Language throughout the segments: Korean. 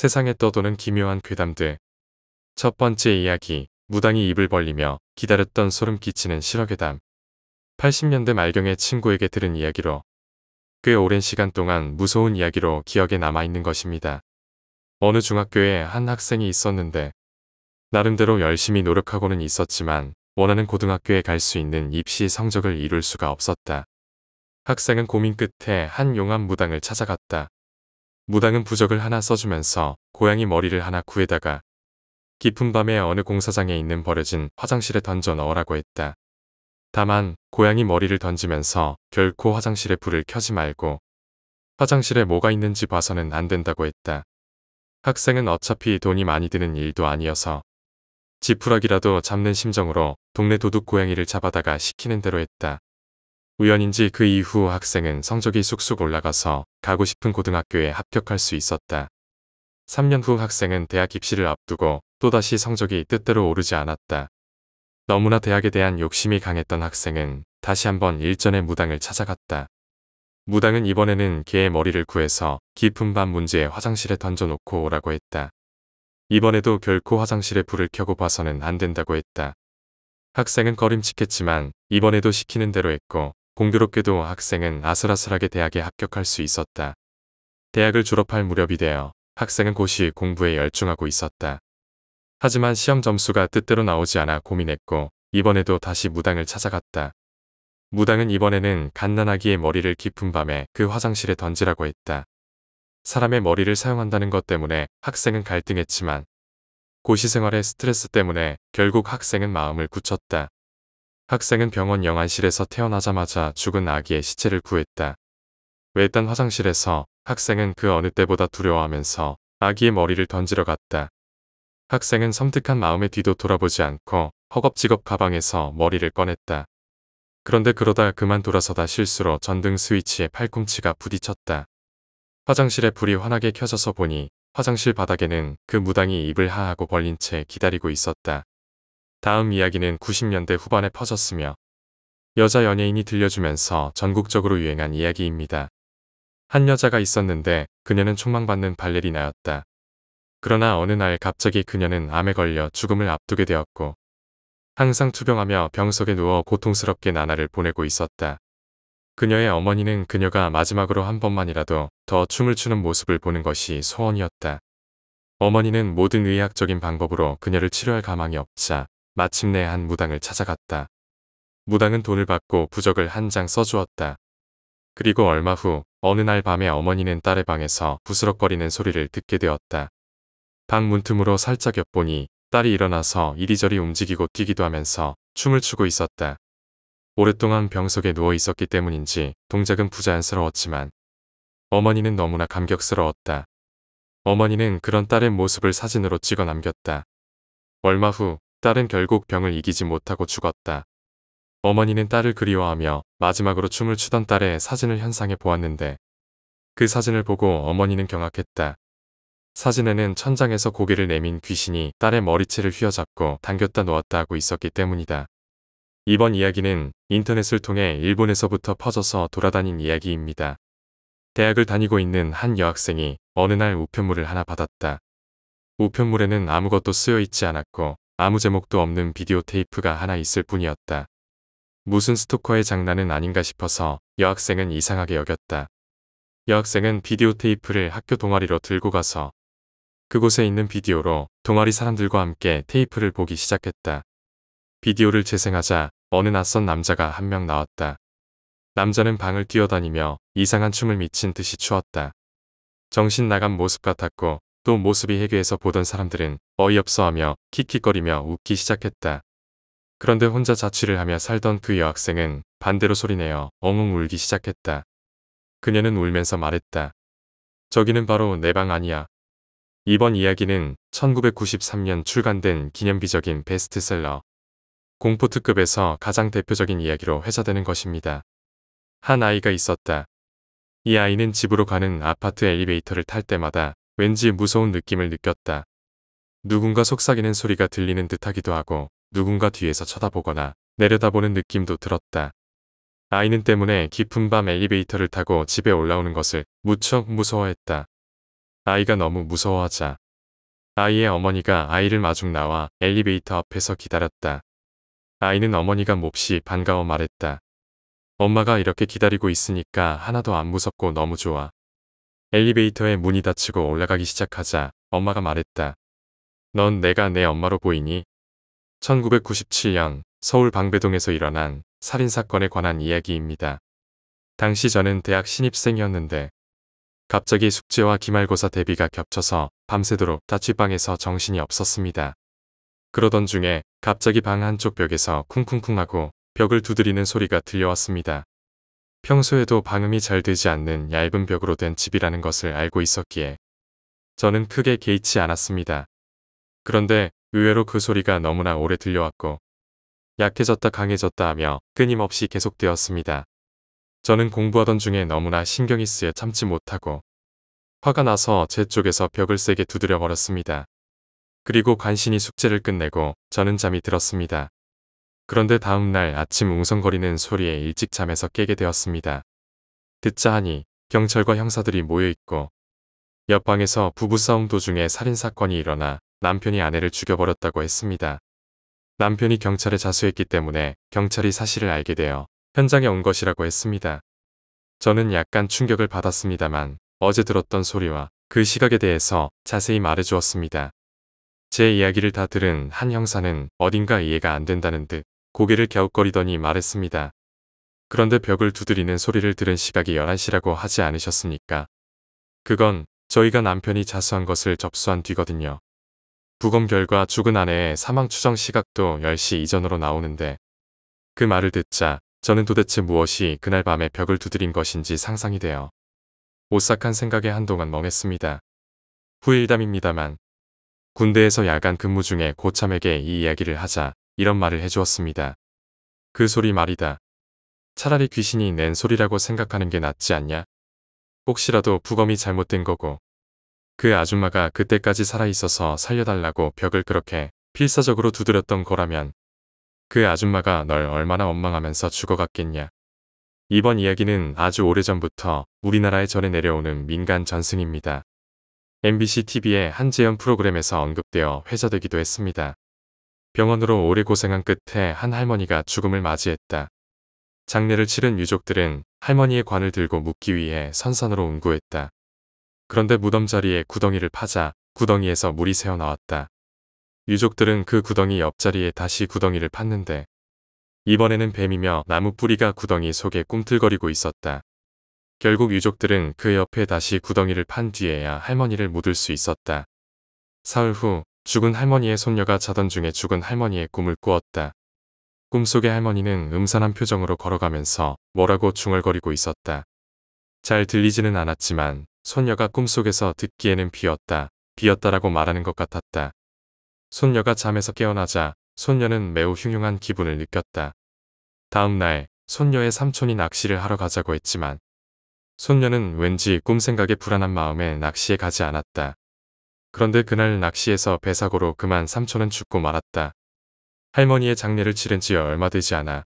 세상에 떠도는 기묘한 괴담들. 첫 번째 이야기, 무당이 입을 벌리며 기다렸던 소름 끼치는 실화괴담. 80년대 말경의 친구에게 들은 이야기로 꽤 오랜 시간 동안 무서운 이야기로 기억에 남아있는 것입니다. 어느 중학교에 한 학생이 있었는데 나름대로 열심히 노력하고는 있었지만 원하는 고등학교에 갈 수 있는 입시 성적을 이룰 수가 없었다. 학생은 고민 끝에 한 용암 무당을 찾아갔다. 무당은 부적을 하나 써주면서 고양이 머리를 하나 구해다가 깊은 밤에 어느 공사장에 있는 버려진 화장실에 던져 넣으라고 했다. 다만 고양이 머리를 던지면서 결코 화장실에 불을 켜지 말고 화장실에 뭐가 있는지 봐서는 안 된다고 했다. 학생은 어차피 돈이 많이 드는 일도 아니어서 지푸라기라도 잡는 심정으로 동네 도둑 고양이를 잡아다가 시키는 대로 했다. 우연인지 그 이후 학생은 성적이 쑥쑥 올라가서 가고 싶은 고등학교에 합격할 수 있었다. 3년 후 학생은 대학 입시를 앞두고 또다시 성적이 뜻대로 오르지 않았다. 너무나 대학에 대한 욕심이 강했던 학생은 다시 한번 일전의 무당을 찾아갔다. 무당은 이번에는 개의 머리를 구해서 깊은 밤 문제의 화장실에 던져놓고 오라고 했다. 이번에도 결코 화장실에 불을 켜고 봐서는 안 된다고 했다. 학생은 거림칙했지만 이번에도 시키는 대로 했고 공교롭게도 학생은 아슬아슬하게 대학에 합격할 수 있었다. 대학을 졸업할 무렵이 되어 학생은 고시 공부에 열중하고 있었다. 하지만 시험 점수가 뜻대로 나오지 않아 고민했고 이번에도 다시 무당을 찾아갔다. 무당은 이번에는 갓난아기의 머리를 깊은 밤에 그 화장실에 던지라고 했다. 사람의 머리를 사용한다는 것 때문에 학생은 갈등했지만 고시 생활의 스트레스 때문에 결국 학생은 마음을 굳혔다. 학생은 병원 영안실에서 태어나자마자 죽은 아기의 시체를 구했다. 외딴 화장실에서 학생은 그 어느 때보다 두려워하면서 아기의 머리를 던지러 갔다. 학생은 섬뜩한 마음에 뒤도 돌아보지 않고 허겁지겁 가방에서 머리를 꺼냈다. 그런데 그러다 그만 돌아서다 실수로 전등 스위치에 팔꿈치가 부딪혔다. 화장실에 불이 환하게 켜져서 보니 화장실 바닥에는 그 무당이 입을 하하고 벌린 채 기다리고 있었다. 다음 이야기는 90년대 후반에 퍼졌으며 여자 연예인이 들려주면서 전국적으로 유행한 이야기입니다. 한 여자가 있었는데 그녀는 촉망받는 발레리나였다. 그러나 어느 날 갑자기 그녀는 암에 걸려 죽음을 앞두게 되었고 항상 투병하며 병석에 누워 고통스럽게 나날을 보내고 있었다. 그녀의 어머니는 그녀가 마지막으로 한 번만이라도 더 춤을 추는 모습을 보는 것이 소원이었다. 어머니는 모든 의학적인 방법으로 그녀를 치료할 가망이 없자 마침내 한 무당을 찾아갔다. 무당은 돈을 받고 부적을 한 장 써주었다. 그리고 얼마 후 어느 날 밤에 어머니는 딸의 방에서 부스럭거리는 소리를 듣게 되었다. 방 문틈으로 살짝 엿보니 딸이 일어나서 이리저리 움직이고 뛰기도 하면서 춤을 추고 있었다. 오랫동안 병석에 누워 있었기 때문인지 동작은 부자연스러웠지만 어머니는 너무나 감격스러웠다. 어머니는 그런 딸의 모습을 사진으로 찍어 남겼다. 얼마 후 딸은 결국 병을 이기지 못하고 죽었다. 어머니는 딸을 그리워하며 마지막으로 춤을 추던 딸의 사진을 현상해 보았는데 그 사진을 보고 어머니는 경악했다. 사진에는 천장에서 고개를 내민 귀신이 딸의 머리채를 휘어잡고 당겼다 놓았다 하고 있었기 때문이다. 이번 이야기는 인터넷을 통해 일본에서부터 퍼져서 돌아다닌 이야기입니다. 대학을 다니고 있는 한 여학생이 어느 날 우편물을 하나 받았다. 우편물에는 아무것도 쓰여 있지 않았고 아무 제목도 없는 비디오 테이프가 하나 있을 뿐이었다. 무슨 스토커의 장난은 아닌가 싶어서 여학생은 이상하게 여겼다. 여학생은 비디오 테이프를 학교 동아리로 들고 가서 그곳에 있는 비디오로 동아리 사람들과 함께 테이프를 보기 시작했다. 비디오를 재생하자 어느 낯선 남자가 한 명 나왔다. 남자는 방을 뛰어다니며 이상한 춤을 미친 듯이 추었다. 정신 나간 모습 같았고 또 모습이 해괴해서 보던 사람들은 어이없어하며 킥킥거리며 웃기 시작했다. 그런데 혼자 자취를 하며 살던 그 여학생은 반대로 소리내어 엉엉 울기 시작했다. 그녀는 울면서 말했다. 저기는 바로 내 방 아니야. 이번 이야기는 1993년 출간된 기념비적인 베스트셀러 공포특급에서 가장 대표적인 이야기로 회자되는 것입니다. 한 아이가 있었다. 이 아이는 집으로 가는 아파트 엘리베이터를 탈 때마다 왠지 무서운 느낌을 느꼈다. 누군가 속삭이는 소리가 들리는 듯하기도 하고 누군가 뒤에서 쳐다보거나 내려다보는 느낌도 들었다. 아이는 때문에 깊은 밤 엘리베이터를 타고 집에 올라오는 것을 무척 무서워했다. 아이가 너무 무서워하자. 아이의 어머니가 아이를 마중 나와 엘리베이터 앞에서 기다렸다. 아이는 어머니가 몹시 반가워 말했다. 엄마가 이렇게 기다리고 있으니까 하나도 안 무섭고 너무 좋아. 엘리베이터의 문이 닫히고 올라가기 시작하자 엄마가 말했다. 넌 내가 내 엄마로 보이니? 1997년 서울 방배동에서 일어난 살인사건에 관한 이야기입니다. 당시 저는 대학 신입생이었는데 갑자기 숙제와 기말고사 대비가 겹쳐서 밤새도록 다취방에서 정신이 없었습니다. 그러던 중에 갑자기 방 한쪽 벽에서 쿵쿵쿵하고 벽을 두드리는 소리가 들려왔습니다. 평소에도 방음이 잘 되지 않는 얇은 벽으로 된 집이라는 것을 알고 있었기에 저는 크게 개의치 않았습니다. 그런데 의외로 그 소리가 너무나 오래 들려왔고 약해졌다 강해졌다 하며 끊임없이 계속되었습니다. 저는 공부하던 중에 너무나 신경이 쓰여 참지 못하고 화가 나서 제 쪽에서 벽을 세게 두드려 버렸습니다. 그리고 간신히 숙제를 끝내고 저는 잠이 들었습니다. 그런데 다음날 아침 웅성거리는 소리에 일찍 잠에서 깨게 되었습니다. 듣자 하니 경찰과 형사들이 모여있고 옆방에서 부부싸움 도중에 살인사건이 일어나 남편이 아내를 죽여버렸다고 했습니다. 남편이 경찰에 자수했기 때문에 경찰이 사실을 알게 되어 현장에 온 것이라고 했습니다. 저는 약간 충격을 받았습니다만 어제 들었던 소리와 그 시각에 대해서 자세히 말해주었습니다. 제 이야기를 다 들은 한 형사는 어딘가 이해가 안 된다는 듯 고개를 갸웃거리더니 말했습니다. 그런데 벽을 두드리는 소리를 들은 시각이 11시라고 하지 않으셨습니까? 그건 저희가 남편이 자수한 것을 접수한 뒤거든요. 부검 결과 죽은 아내의 사망 추정 시각도 10시 이전으로 나오는데 그 말을 듣자 저는 도대체 무엇이 그날 밤에 벽을 두드린 것인지 상상이 되어 오싹한 생각에 한동안 멍했습니다. 후일담입니다만 군대에서 야간 근무 중에 고참에게 이 이야기를 하자 이런 말을 해주었습니다. 그 소리 말이다. 차라리 귀신이 낸 소리라고 생각하는 게 낫지 않냐? 혹시라도 부검이 잘못된 거고 그 아줌마가 그때까지 살아있어서 살려달라고 벽을 그렇게 필사적으로 두드렸던 거라면 그 아줌마가 널 얼마나 원망하면서 죽어갔겠냐. 이번 이야기는 아주 오래전부터 우리나라에 전해 내려오는 민간 전승입니다. MBC TV의 한재연 프로그램에서 언급되어 회자되기도 했습니다. 병원으로 오래 고생한 끝에 한 할머니가 죽음을 맞이했다. 장례를 치른 유족들은 할머니의 관을 들고 묻기 위해 선산으로 운구했다. 그런데 무덤 자리에 구덩이를 파자 구덩이에서 물이 새어 나왔다. 유족들은 그 구덩이 옆자리에 다시 구덩이를 팠는데 이번에는 뱀이며 나무 뿌리가 구덩이 속에 꿈틀거리고 있었다. 결국 유족들은 그 옆에 다시 구덩이를 판 뒤에야 할머니를 묻을 수 있었다. 사흘 후 죽은 할머니의 손녀가 자던 중에 죽은 할머니의 꿈을 꾸었다. 꿈속의 할머니는 음산한 표정으로 걸어가면서 뭐라고 중얼거리고 있었다. 잘 들리지는 않았지만 손녀가 꿈속에서 듣기에는 비었다, 비었다라고 말하는 것 같았다. 손녀가 잠에서 깨어나자 손녀는 매우 흉흉한 기분을 느꼈다. 다음 날 손녀의 삼촌이 낚시를 하러 가자고 했지만 손녀는 왠지 꿈 생각에 불안한 마음에 낚시에 가지 않았다. 그런데 그날 낚시에서 배사고로 그만 삼촌은 죽고 말았다. 할머니의 장례를 치른 지 얼마 되지 않아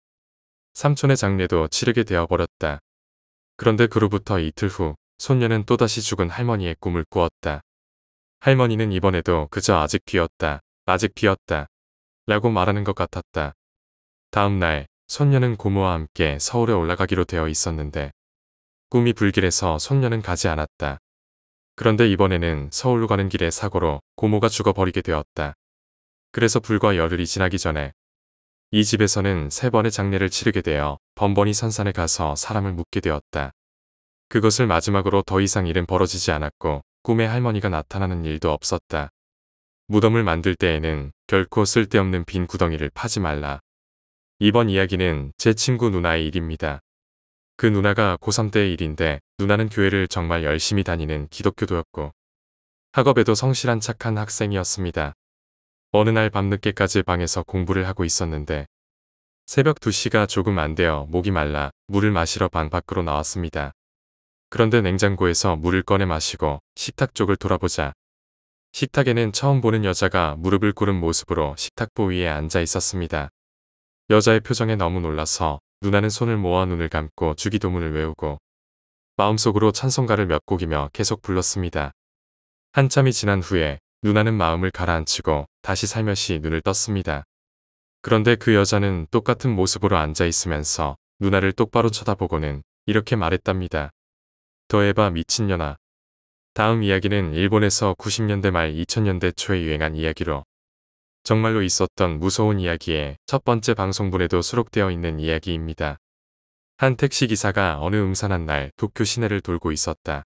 삼촌의 장례도 치르게 되어버렸다. 그런데 그로부터 이틀 후 손녀는 또다시 죽은 할머니의 꿈을 꾸었다. 할머니는 이번에도 그저 아직 비었다. 아직 비었다. 라고 말하는 것 같았다. 다음 날 손녀는 고모와 함께 서울에 올라가기로 되어 있었는데 꿈이 불길해서 손녀는 가지 않았다. 그런데 이번에는 서울로 가는 길에 사고로 고모가 죽어버리게 되었다. 그래서 불과 열흘이 지나기 전에 이 집에서는 세 번의 장례를 치르게 되어 번번이 선산에 가서 사람을 묻게 되었다. 그것을 마지막으로 더 이상 일은 벌어지지 않았고 꿈에 할머니가 나타나는 일도 없었다. 무덤을 만들 때에는 결코 쓸데없는 빈 구덩이를 파지 말라. 이번 이야기는 제 친구 누나의 일입니다. 그 누나가 고3 때의 일인데 누나는 교회를 정말 열심히 다니는 기독교도였고 학업에도 성실한 착한 학생이었습니다. 어느 날 밤늦게까지 방에서 공부를 하고 있었는데 새벽 2시가 조금 안 되어 목이 말라 물을 마시러 방 밖으로 나왔습니다. 그런데 냉장고에서 물을 꺼내 마시고 식탁 쪽을 돌아보자. 식탁에는 처음 보는 여자가 무릎을 꿇은 모습으로 식탁보 위에 앉아 있었습니다. 여자의 표정에 너무 놀라서 누나는 손을 모아 눈을 감고 주기도문을 외우고 마음속으로 찬송가를 몇 곡이며 계속 불렀습니다. 한참이 지난 후에 누나는 마음을 가라앉히고 다시 살며시 눈을 떴습니다. 그런데 그 여자는 똑같은 모습으로 앉아 있으면서 누나를 똑바로 쳐다보고는 이렇게 말했답니다. 더해바 미친년아. 다음 이야기는 일본에서 90년대 말 2000년대 초에 유행한 이야기로 정말로 있었던 무서운 이야기의 첫 번째 방송분에도 수록되어 있는 이야기입니다. 한 택시기사가 어느 음산한 날 도쿄 시내를 돌고 있었다.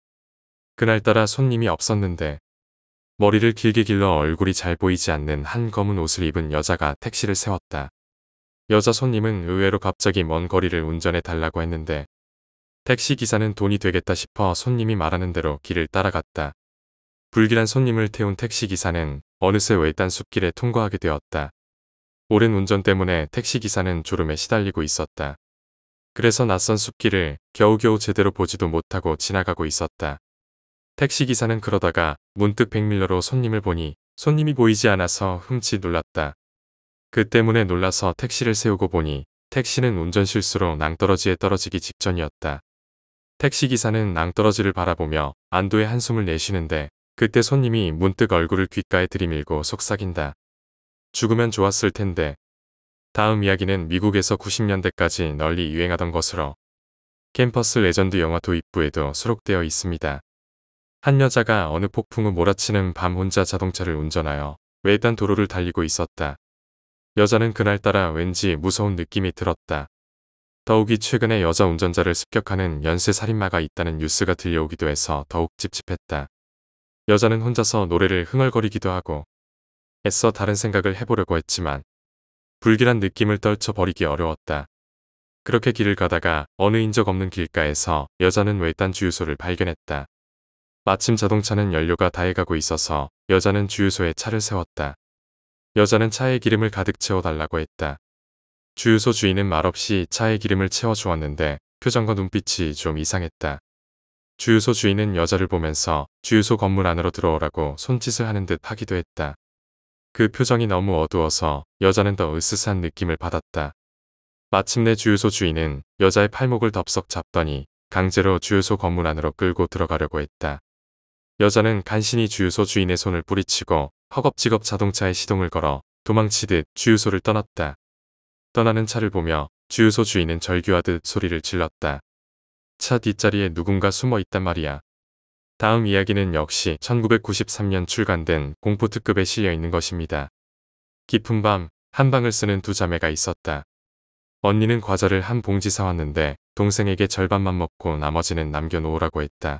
그날따라 손님이 없었는데 머리를 길게 길러 얼굴이 잘 보이지 않는 한 검은 옷을 입은 여자가 택시를 세웠다. 여자 손님은 의외로 갑자기 먼 거리를 운전해 달라고 했는데 택시기사는 돈이 되겠다 싶어 손님이 말하는 대로 길을 따라갔다. 불길한 손님을 태운 택시기사는 어느새 외딴 숲길에 통과하게 되었다. 오랜 운전 때문에 택시기사는 졸음에 시달리고 있었다. 그래서 낯선 숲길을 겨우겨우 제대로 보지도 못하고 지나가고 있었다. 택시기사는 그러다가 문득 백밀러로 손님을 보니 손님이 보이지 않아서 흠칫 놀랐다. 그 때문에 놀라서 택시를 세우고 보니 택시는 운전 실수로 낭떠러지에 떨어지기 직전이었다. 택시기사는 낭떠러지를 바라보며 안도의 한숨을 내쉬는데 그때 손님이 문득 얼굴을 귓가에 들이밀고 속삭인다. 죽으면 좋았을 텐데. 다음 이야기는 미국에서 90년대까지 널리 유행하던 것으로 캠퍼스 레전드 영화 도입부에도 수록되어 있습니다. 한 여자가 어느 폭풍우 몰아치는 밤 혼자 자동차를 운전하여 외딴 도로를 달리고 있었다. 여자는 그날따라 왠지 무서운 느낌이 들었다. 더욱이 최근에 여자 운전자를 습격하는 연쇄 살인마가 있다는 뉴스가 들려오기도 해서 더욱 찝찝했다. 여자는 혼자서 노래를 흥얼거리기도 하고 애써 다른 생각을 해보려고 했지만 불길한 느낌을 떨쳐버리기 어려웠다. 그렇게 길을 가다가 어느 인적 없는 길가에서 여자는 외딴 주유소를 발견했다. 마침 자동차는 연료가 다해가고 있어서 여자는 주유소에 차를 세웠다. 여자는 차에 기름을 가득 채워달라고 했다. 주유소 주인은 말없이 차에 기름을 채워주었는데 표정과 눈빛이 좀 이상했다. 주유소 주인은 여자를 보면서 주유소 건물 안으로 들어오라고 손짓을 하는 듯 하기도 했다. 그 표정이 너무 어두워서 여자는 더 으스스한 느낌을 받았다. 마침내 주유소 주인은 여자의 팔목을 덥석 잡더니 강제로 주유소 건물 안으로 끌고 들어가려고 했다. 여자는 간신히 주유소 주인의 손을 뿌리치고 허겁지겁 자동차에 시동을 걸어 도망치듯 주유소를 떠났다. 떠나는 차를 보며 주유소 주인은 절규하듯 소리를 질렀다. 차 뒷자리에 누군가 숨어 있단 말이야. 다음 이야기는 역시 1993년 출간된 공포특급에 실려 있는 것입니다. 깊은 밤, 한방을 쓰는 두 자매가 있었다. 언니는 과자를 한 봉지 사왔는데 동생에게 절반만 먹고 나머지는 남겨놓으라고 했다.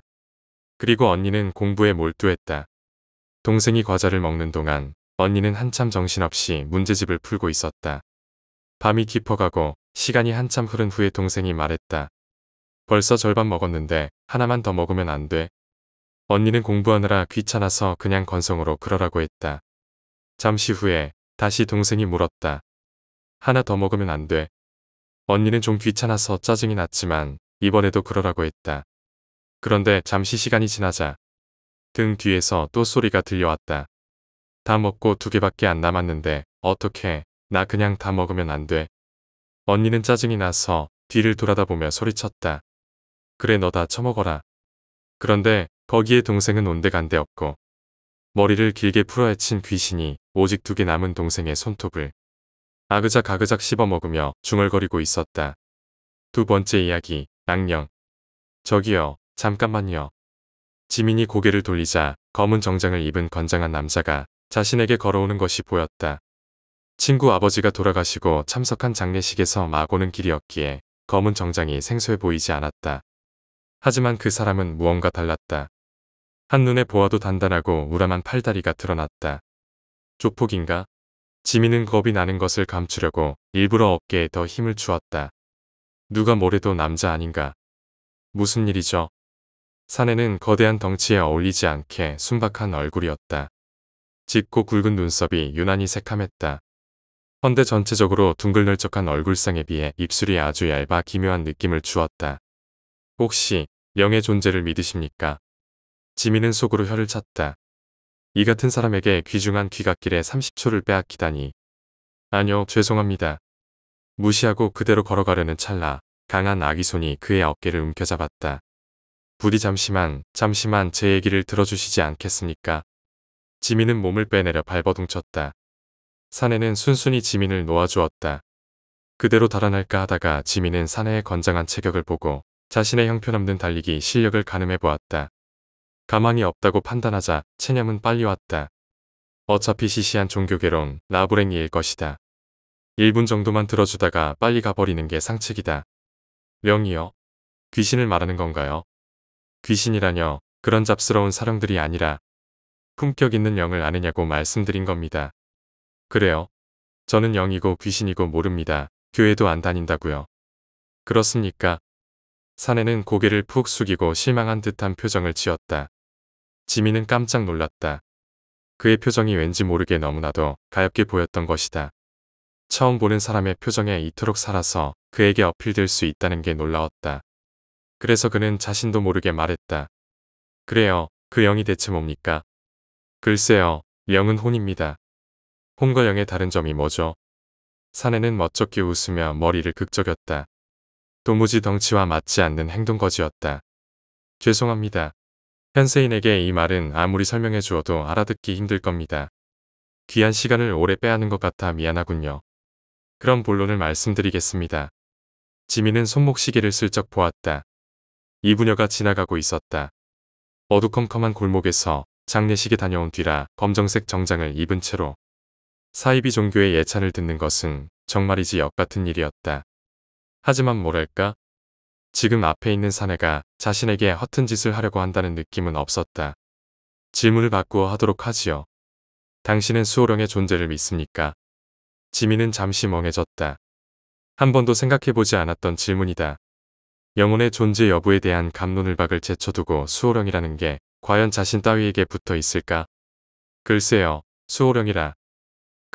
그리고 언니는 공부에 몰두했다. 동생이 과자를 먹는 동안 언니는 한참 정신없이 문제집을 풀고 있었다. 밤이 깊어가고 시간이 한참 흐른 후에 동생이 말했다. 벌써 절반 먹었는데 하나만 더 먹으면 안 돼. 언니는 공부하느라 귀찮아서 그냥 건성으로 그러라고 했다. 잠시 후에 다시 동생이 물었다. 하나 더 먹으면 안 돼. 언니는 좀 귀찮아서 짜증이 났지만 이번에도 그러라고 했다. 그런데 잠시 시간이 지나자 등 뒤에서 또 소리가 들려왔다. 다 먹고 두 개밖에 안 남았는데 어떻게 나 그냥 다 먹으면 안 돼. 언니는 짜증이 나서 뒤를 돌아다 보며 소리쳤다. 그래 너 다 처먹어라. 그런데 거기에 동생은 온데간데 없고 머리를 길게 풀어헤친 귀신이 오직 두 개 남은 동생의 손톱을 아그작 아그작 씹어먹으며 중얼거리고 있었다. 두 번째 이야기, 악령. 저기요, 잠깐만요. 지민이 고개를 돌리자 검은 정장을 입은 건장한 남자가 자신에게 걸어오는 것이 보였다. 친구 아버지가 돌아가시고 참석한 장례식에서 마고는 길이었기에 검은 정장이 생소해 보이지 않았다. 하지만 그 사람은 무언가 달랐다. 한눈에 보아도 단단하고 우람한 팔다리가 드러났다. 조폭인가? 지민은 겁이 나는 것을 감추려고 일부러 어깨에 더 힘을 주었다. 누가 뭐래도 남자 아닌가? 무슨 일이죠? 사내는 거대한 덩치에 어울리지 않게 순박한 얼굴이었다. 짙고 굵은 눈썹이 유난히 새카맸다. 헌데 전체적으로 둥글널적한 얼굴상에 비해 입술이 아주 얇아 기묘한 느낌을 주었다. 혹시 영의 존재를 믿으십니까? 지민은 속으로 혀를 찼다. 이 같은 사람에게 귀중한 귀갓길에 30초를 빼앗기다니. 아니요, 죄송합니다. 무시하고 그대로 걸어가려는 찰나 강한 아기 손이 그의 어깨를 움켜잡았다. 부디 잠시만, 잠시만 제 얘기를 들어주시지 않겠습니까? 지민은 몸을 빼내려 발버둥 쳤다. 사내는 순순히 지민을 놓아주었다. 그대로 달아날까 하다가 지민은 사내의 건장한 체격을 보고 자신의 형편없는 달리기 실력을 가늠해 보았다. 가망이 없다고 판단하자 체념은 빨리 왔다. 어차피 시시한 종교개론 라브랭이일 것이다. 1분 정도만 들어주다가 빨리 가버리는 게 상책이다. 명이요? 귀신을 말하는 건가요? 귀신이라뇨 그런 잡스러운 사령들이 아니라 품격 있는 영을 아느냐고 말씀드린 겁니다. 그래요. 저는 영이고 귀신이고 모릅니다. 교회도 안 다닌다고요. 그렇습니까? 사내는 고개를 푹 숙이고 실망한 듯한 표정을 지었다. 지민은 깜짝 놀랐다. 그의 표정이 왠지 모르게 너무나도 가엽게 보였던 것이다. 처음 보는 사람의 표정에 이토록 살아서 그에게 어필될 수 있다는 게 놀라웠다. 그래서 그는 자신도 모르게 말했다. 그래요, 그 영이 대체 뭡니까? 글쎄요, 영은 혼입니다. 홍거영의 다른 점이 뭐죠? 사내는 멋쩍게 웃으며 머리를 극적였다. 도무지 덩치와 맞지 않는 행동거지였다. 죄송합니다. 현세인에게 이 말은 아무리 설명해 주어도 알아듣기 힘들 겁니다. 귀한 시간을 오래 빼앗는 것 같아 미안하군요. 그럼 본론을 말씀드리겠습니다. 지민은 손목시계를 슬쩍 보았다. 이부녀가 지나가고 있었다. 어두컴컴한 골목에서 장례식에 다녀온 뒤라 검정색 정장을 입은 채로 사이비 종교의 예찬을 듣는 것은 정말이지 역같은 일이었다. 하지만 뭐랄까? 지금 앞에 있는 사내가 자신에게 허튼 짓을 하려고 한다는 느낌은 없었다. 질문을 바꾸어 하도록 하지요. 당신은 수호령의 존재를 믿습니까? 지민은 잠시 멍해졌다. 한 번도 생각해보지 않았던 질문이다. 영혼의 존재 여부에 대한 감론을 박을 제쳐두고 수호령이라는 게 과연 자신 따위에게 붙어 있을까? 글쎄요, 수호령이라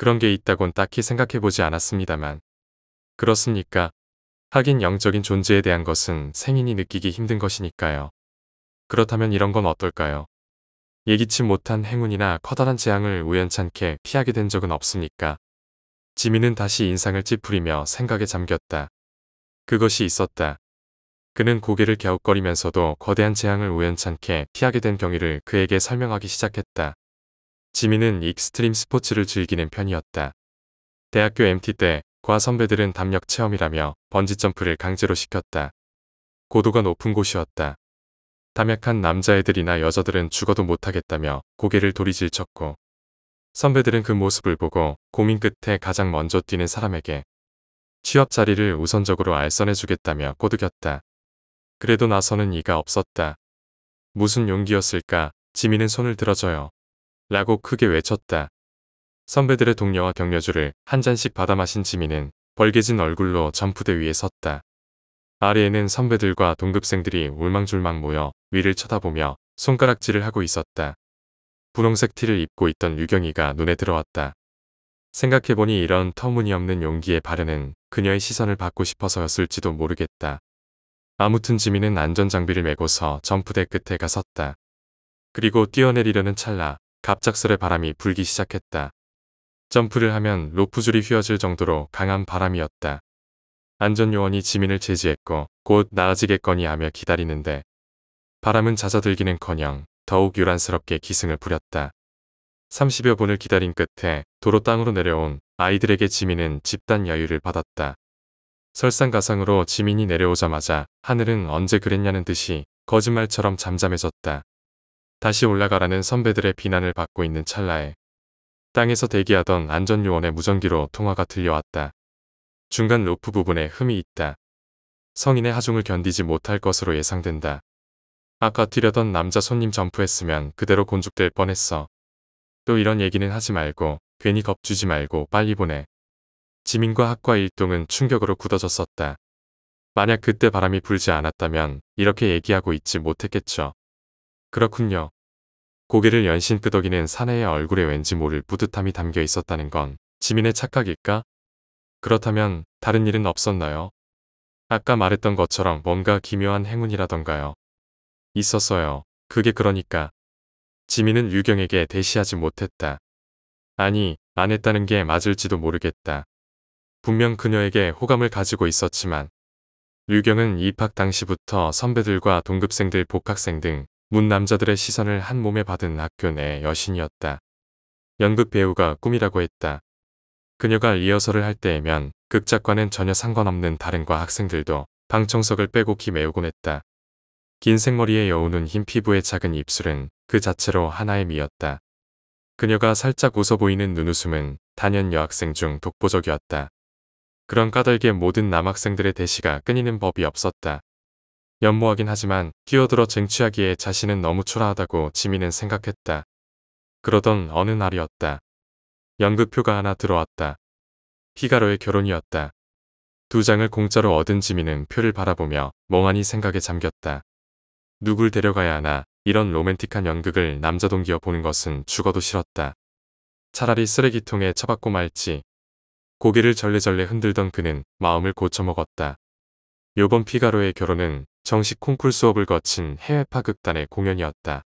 그런 게 있다곤 딱히 생각해보지 않았습니다만. 그렇습니까? 하긴 영적인 존재에 대한 것은 생인이 느끼기 힘든 것이니까요. 그렇다면 이런 건 어떨까요? 예기치 못한 행운이나 커다란 재앙을 우연찮게 피하게 된 적은 없습니까? 지민은 다시 인상을 찌푸리며 생각에 잠겼다. 그것이 있었다. 그는 고개를 갸웃거리면서도 거대한 재앙을 우연찮게 피하게 된 경위를 그에게 설명하기 시작했다. 지민은 익스트림 스포츠를 즐기는 편이었다. 대학교 MT 때 과 선배들은 담력 체험이라며 번지점프를 강제로 시켰다. 고도가 높은 곳이었다. 담약한 남자애들이나 여자들은 죽어도 못하겠다며 고개를 돌이질쳤고 선배들은 그 모습을 보고 고민 끝에 가장 먼저 뛰는 사람에게 취업 자리를 우선적으로 알선해주겠다며 꼬드겼다. 그래도 나서는 이가 없었다. 무슨 용기였을까 지민은 손을 들어줘요. 라고 크게 외쳤다. 선배들의 동료와 격려주를 한 잔씩 받아 마신 지민은 벌개진 얼굴로 점프대 위에 섰다. 아래에는 선배들과 동급생들이 울망줄망 모여 위를 쳐다보며 손가락질을 하고 있었다. 분홍색 티를 입고 있던 유경이가 눈에 들어왔다. 생각해보니 이런 터무니없는 용기의 발현은 그녀의 시선을 받고 싶어서였을지도 모르겠다. 아무튼 지민은 안전장비를 메고서 점프대 끝에 가섰다. 그리고 뛰어내리려는 찰나 갑작스레 바람이 불기 시작했다. 점프를 하면 로프줄이 휘어질 정도로 강한 바람이었다. 안전요원이 지민을 제지했고 곧 나아지겠거니 하며 기다리는데 바람은 잦아들기는커녕 더욱 유란스럽게 기승을 부렸다. 30여 분을 기다린 끝에 도로 땅으로 내려온 아이들에게 지민은 집단 여유를 받았다. 설상가상으로 지민이 내려오자마자 하늘은 언제 그랬냐는 듯이 거짓말처럼 잠잠해졌다. 다시 올라가라는 선배들의 비난을 받고 있는 찰나에 땅에서 대기하던 안전요원의 무전기로 통화가 들려왔다. 중간 로프 부분에 흠이 있다. 성인의 하중을 견디지 못할 것으로 예상된다. 아까 뛰려던 남자 손님 점프했으면 그대로 곤죽될 뻔했어. 또 이런 얘기는 하지 말고 괜히 겁주지 말고 빨리 보내. 지민과 학과 일동은 충격으로 굳어졌었다. 만약 그때 바람이 불지 않았다면 이렇게 얘기하고 있지 못했겠죠. 그렇군요. 고개를 연신 끄덕이는 사내의 얼굴에 왠지 모를 뿌듯함이 담겨 있었다는 건 지민의 착각일까? 그렇다면 다른 일은 없었나요? 아까 말했던 것처럼 뭔가 기묘한 행운이라던가요. 있었어요. 그게 그러니까. 지민은 유경에게 대시하지 못했다. 아니, 안 했다는 게 맞을지도 모르겠다. 분명 그녀에게 호감을 가지고 있었지만 류경은 입학 당시부터 선배들과 동급생들 복학생 등문 남자들의 시선을 한 몸에 받은 학교 내 여신이었다. 연극 배우가 꿈이라고 했다. 그녀가 리허설을 할 때에면 극작과는 전혀 상관없는 다른 과 학생들도 방청석을 빼곡히 메우곤 했다. 긴 생머리에 여우는 흰 피부의 작은 입술은 그 자체로 하나의 미였다. 그녀가 살짝 웃어 보이는 눈웃음은 단연 여학생 중 독보적이었다. 그런 까닭에 모든 남학생들의 대시가 끊이는 법이 없었다. 연모하긴 하지만 끼어들어 쟁취하기에 자신은 너무 초라하다고 지민은 생각했다. 그러던 어느 날이었다. 연극표가 하나 들어왔다. 피가로의 결혼이었다. 두 장을 공짜로 얻은 지민은 표를 바라보며 멍하니 생각에 잠겼다. 누굴 데려가야 하나 이런 로맨틱한 연극을 남자 동기여 보는 것은 죽어도 싫었다. 차라리 쓰레기통에 처박고 말지. 고개를 절레절레 흔들던 그는 마음을 고쳐먹었다. 요번 피가로의 결혼은 정식 콩쿨 수업을 거친 해외 파극단의 공연이었다.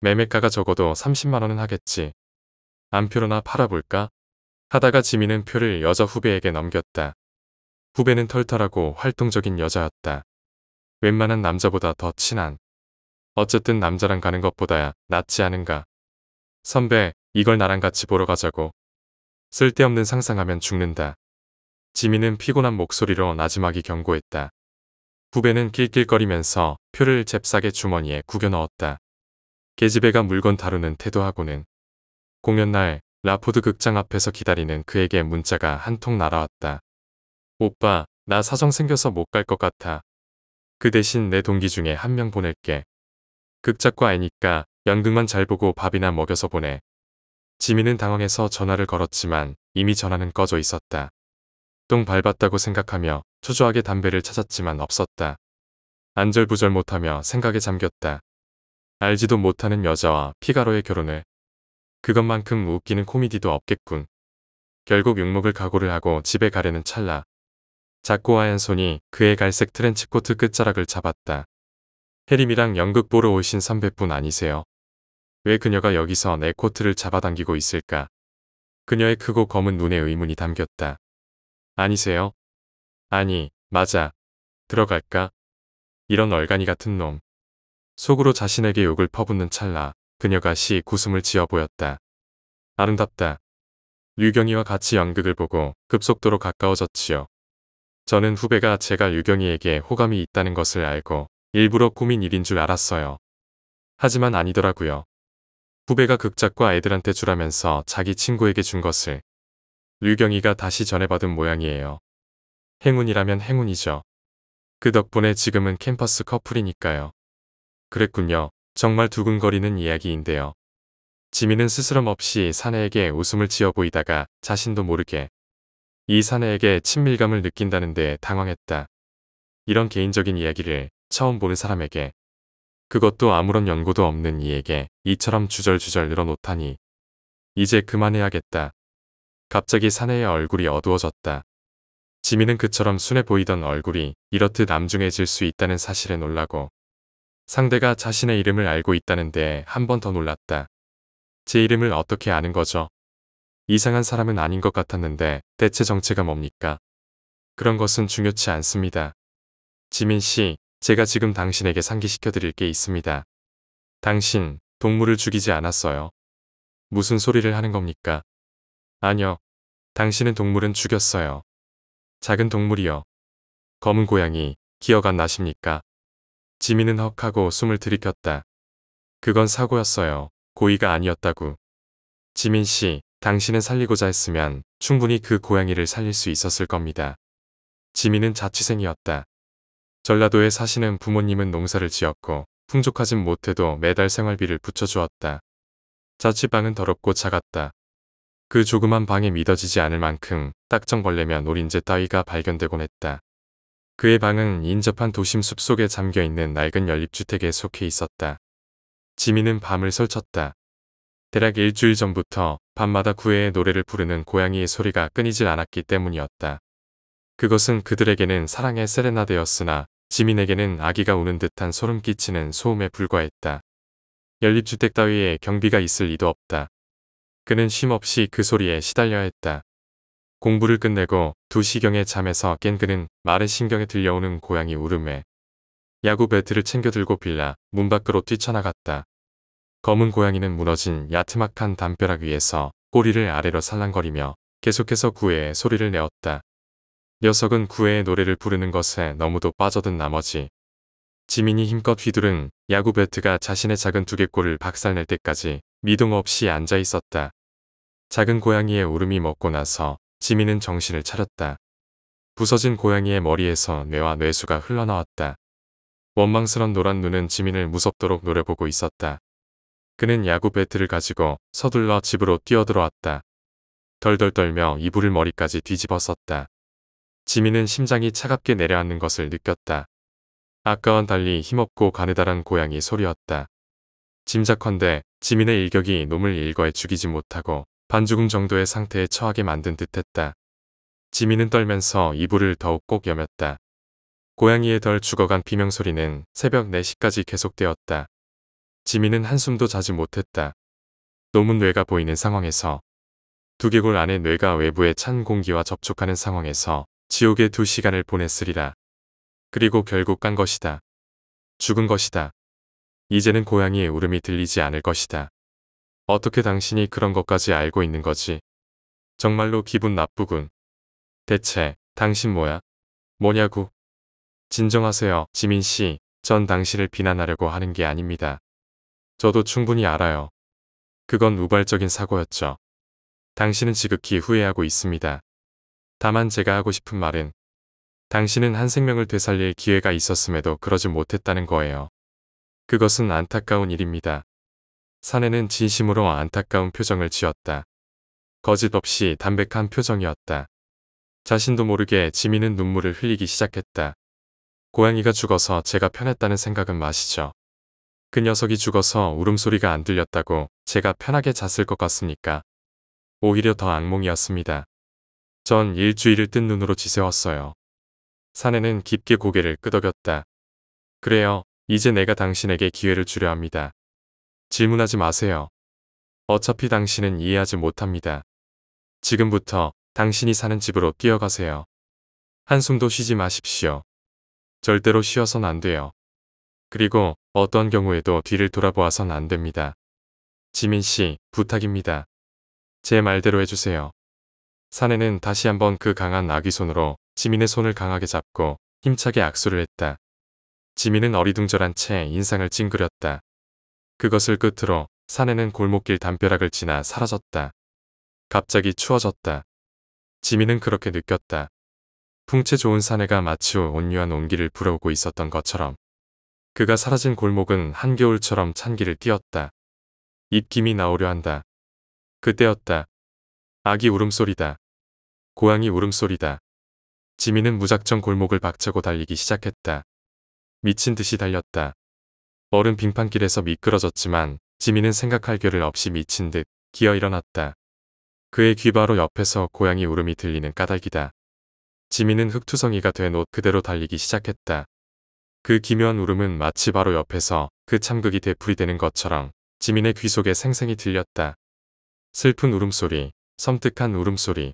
매매가가 적어도 30만원은 하겠지. 안표로나 팔아볼까? 하다가 지민은 표를 여자 후배에게 넘겼다. 후배는 털털하고 활동적인 여자였다. 웬만한 남자보다 더 친한. 어쨌든 남자랑 가는 것보다 낫지 않은가. 선배, 이걸 나랑 같이 보러 가자고. 쓸데없는 상상하면 죽는다. 지민은 피곤한 목소리로 나지막이 경고했다. 후배는 낄낄거리면서 표를 잽싸게 주머니에 구겨 넣었다. 계집애가 물건 다루는 태도하고는 공연 날 라포드 극장 앞에서 기다리는 그에게 문자가 한 통 날아왔다. 오빠, 나 사정 생겨서 못 갈 것 같아. 그 대신 내 동기 중에 한 명 보낼게. 극작과 아니까 연극만 잘 보고 밥이나 먹여서 보내. 지민은 당황해서 전화를 걸었지만 이미 전화는 꺼져 있었다. 똥 밟았다고 생각하며 초조하게 담배를 찾았지만 없었다. 안절부절 못하며 생각에 잠겼다. 알지도 못하는 여자와 피가로의 결혼을. 그것만큼 웃기는 코미디도 없겠군. 결국 육목을 각오를 하고 집에 가려는 찰나. 작고 하얀 손이 그의 갈색 트렌치코트 끝자락을 잡았다. 해림이랑 연극 보러 오신 선배뿐 아니세요. 왜 그녀가 여기서 내 코트를 잡아당기고 있을까? 그녀의 크고 검은 눈에 의문이 담겼다. 아니세요? 아니, 맞아. 들어갈까? 이런 얼간이 같은 놈. 속으로 자신에게 욕을 퍼붓는 찰나 그녀가 시 구슴을 지어 보였다. 아름답다. 유경이와 같이 연극을 보고 급속도로 가까워졌지요. 저는 후배가 제가 유경이에게 호감이 있다는 것을 알고 일부러 꾸민 일인 줄 알았어요. 하지만 아니더라고요. 후배가 극작과 애들한테 주라면서 자기 친구에게 준 것을 류경이가 다시 전해받은 모양이에요. 행운이라면 행운이죠. 그 덕분에 지금은 캠퍼스 커플이니까요. 그랬군요. 정말 두근거리는 이야기인데요. 지민은 스스럼 없이 사내에게 웃음을 지어 보이다가 자신도 모르게 이 사내에게 친밀감을 느낀다는데 당황했다. 이런 개인적인 이야기를 처음 보는 사람에게 그것도 아무런 연고도 없는 이에게 이처럼 주절주절 늘어놓다니 이제 그만해야겠다. 갑자기 사내의 얼굴이 어두워졌다. 지민은 그처럼 순해 보이던 얼굴이 이렇듯 남중해질 수 있다는 사실에 놀라고 상대가 자신의 이름을 알고 있다는 데한 번 더 놀랐다. 제 이름을 어떻게 아는 거죠? 이상한 사람은 아닌 것 같았는데 대체 정체가 뭡니까? 그런 것은 중요치 않습니다. 지민 씨, 제가 지금 당신에게 상기시켜 드릴 게 있습니다. 당신, 동물을 죽이지 않았어요. 무슨 소리를 하는 겁니까? 아니요. 당신은 동물은 죽였어요. 작은 동물이요. 검은 고양이, 기억 안 나십니까? 지민은 헉 하고 숨을 들이켰다. 그건 사고였어요. 고의가 아니었다고. 지민 씨, 당신은 살리고자 했으면 충분히 그 고양이를 살릴 수 있었을 겁니다. 지민은 자취생이었다. 전라도에 사시는 부모님은 농사를 지었고 풍족하진 못해도 매달 생활비를 붙여주었다. 자취방은 더럽고 작았다. 그 조그만 방에 믿어지지 않을 만큼 딱정벌레며 노린재 따위가 발견되곤 했다. 그의 방은 인접한 도심 숲속에 잠겨있는 낡은 연립주택에 속해 있었다. 지민은 밤을 설쳤다. 대략 일주일 전부터 밤마다 구애의 노래를 부르는 고양이의 소리가 끊이질 않았기 때문이었다. 그것은 그들에게는 사랑의 세레나데였으나 지민에게는 아기가 우는 듯한 소름 끼치는 소음에 불과했다. 연립주택 따위에 경비가 있을 리도 없다. 그는 쉼없이 그 소리에 시달려 야 했다. 공부를 끝내고 2시경에 잠에서 깬 그는 마른 신경에 들려오는 고양이 울음에 야구 배트를 챙겨들고 빌라 문 밖으로 뛰쳐나갔다. 검은 고양이는 무너진 야트막한 담벼락 위에서 꼬리를 아래로 살랑거리며 계속해서 구애의 소리를 내었다. 녀석은 구애의 노래를 부르는 것에 너무도 빠져든 나머지 지민이 힘껏 휘두른 야구 배트가 자신의 작은 두개골을 박살낼 때까지 미동 없이 앉아 있었다. 작은 고양이의 울음이 먹고 나서 지민은 정신을 차렸다. 부서진 고양이의 머리에서 뇌와 뇌수가 흘러나왔다. 원망스런 노란 눈은 지민을 무섭도록 노려보고 있었다. 그는 야구 배트를 가지고 서둘러 집으로 뛰어들어왔다. 덜덜 떨며 이불을 머리까지 뒤집어 썼다. 지민은 심장이 차갑게 내려앉는 것을 느꼈다. 아까와 달리 힘없고 가느다란 고양이 소리였다. 짐작컨대 지민의 일격이 놈을 일거에 죽이지 못하고 반죽음 정도의 상태에 처하게 만든 듯했다. 지민은 떨면서 이불을 더욱 꼭 여몄다. 고양이의 덜 죽어간 비명소리는 새벽 4시까지 계속되었다. 지민은 한숨도 자지 못했다. 놈은 뇌가 보이는 상황에서 두개골 안에 뇌가 외부의 찬 공기와 접촉하는 상황에서 지옥의 두 시간을 보냈으리라. 그리고 결국 간 것이다. 죽은 것이다. 이제는 고양이의 울음이 들리지 않을 것이다. 어떻게 당신이 그런 것까지 알고 있는 거지? 정말로 기분 나쁘군. 대체 당신 뭐야? 뭐냐고? 진정하세요, 지민 씨. 전 당신을 비난하려고 하는 게 아닙니다. 저도 충분히 알아요. 그건 우발적인 사고였죠. 당신은 지극히 후회하고 있습니다. 다만 제가 하고 싶은 말은 당신은 한 생명을 되살릴 기회가 있었음에도 그러지 못했다는 거예요. 그것은 안타까운 일입니다. 사내는 진심으로 안타까운 표정을 지었다. 거짓 없이 담백한 표정이었다. 자신도 모르게 지민은 눈물을 흘리기 시작했다. 고양이가 죽어서 제가 편했다는 생각은 마시죠. 그 녀석이 죽어서 울음소리가 안 들렸다고 제가 편하게 잤을 것 같습니까? 오히려 더 악몽이었습니다. 전 일주일을 뜬 눈으로 지새웠어요. 사내는 깊게 고개를 끄덕였다. 그래요, 이제 내가 당신에게 기회를 주려 합니다. 질문하지 마세요. 어차피 당신은 이해하지 못합니다. 지금부터 당신이 사는 집으로 뛰어가세요. 한숨도 쉬지 마십시오. 절대로 쉬어선 안 돼요. 그리고 어떤 경우에도 뒤를 돌아보아선 안 됩니다. 지민 씨, 부탁입니다. 제 말대로 해주세요. 사내는 다시 한번 그 강한 아귀 손으로 지민의 손을 강하게 잡고 힘차게 악수를 했다. 지민은 어리둥절한 채 인상을 찡그렸다. 그것을 끝으로 산에는 골목길 담벼락을 지나 사라졌다. 갑자기 추워졌다. 지민은 그렇게 느꼈다. 풍채 좋은 사내가 마치 온유한 온기를 불어오고 있었던 것처럼 그가 사라진 골목은 한겨울처럼 찬기를 띄었다. 입김이 나오려 한다. 그때였다. 아기 울음소리다. 고양이 울음소리다. 지민은 무작정 골목을 박차고 달리기 시작했다. 미친 듯이 달렸다. 얼음 빙판길에서 미끄러졌지만 지민은 생각할 겨를 없이 미친 듯 기어 일어났다. 그의 귀바로 옆에서 고양이 울음이 들리는 까닭이다. 지민은 흙투성이가 된 옷 그대로 달리기 시작했다. 그 기묘한 울음은 마치 바로 옆에서 그 참극이 되풀이 되는 것처럼 지민의 귀 속에 생생히 들렸다. 슬픈 울음소리, 섬뜩한 울음소리.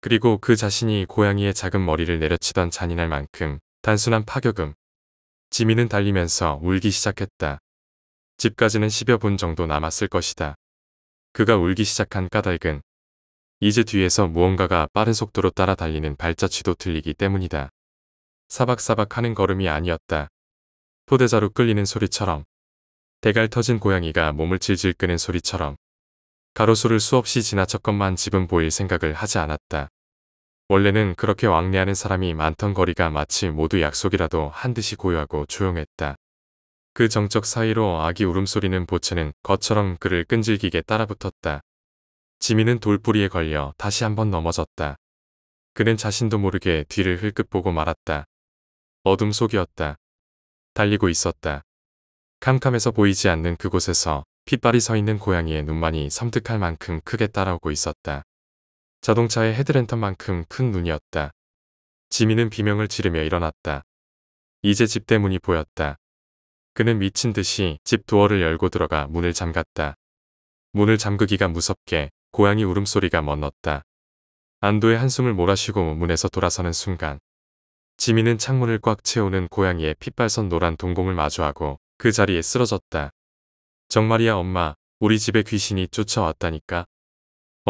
그리고 그 자신이 고양이의 작은 머리를 내려치던 잔인할 만큼 단순한 파격음. 지민은 달리면서 울기 시작했다. 집까지는 10여 분 정도 남았을 것이다. 그가 울기 시작한 까닭은 이제 뒤에서 무언가가 빠른 속도로 따라 달리는 발자취도 들리기 때문이다. 사박사박 하는 걸음이 아니었다. 포대자로 끌리는 소리처럼 대갈 터진 고양이가 몸을 질질 끄는 소리처럼 가로수를 수없이 지나쳤건만 집은 보일 생각을 하지 않았다. 원래는 그렇게 왕래하는 사람이 많던 거리가 마치 모두 약속이라도 한 듯이 고요하고 조용했다. 그 정적 사이로 아기 울음소리는 보채는 것처럼 그를 끈질기게 따라붙었다. 지민은 돌뿌리에 걸려 다시 한번 넘어졌다. 그는 자신도 모르게 뒤를 흘끗보고 말았다. 어둠 속이었다. 달리고 있었다. 캄캄해서 보이지 않는 그곳에서 핏발이 서 있는 고양이의 눈만이 섬뜩할 만큼 크게 따라오고 있었다. 자동차의 헤드랜턴만큼 큰 눈이었다. 지민은 비명을 지르며 일어났다. 이제 집 대문이 보였다. 그는 미친 듯이 집 도어를 열고 들어가 문을 잠갔다. 문을 잠그기가 무섭게 고양이 울음소리가 멎었다. 안도의 한숨을 몰아쉬고 문에서 돌아서는 순간 지민은 창문을 꽉 채우는 고양이의 핏발선 노란 동공을 마주하고 그 자리에 쓰러졌다. 정말이야 엄마, 우리 집에 귀신이 쫓아왔다니까.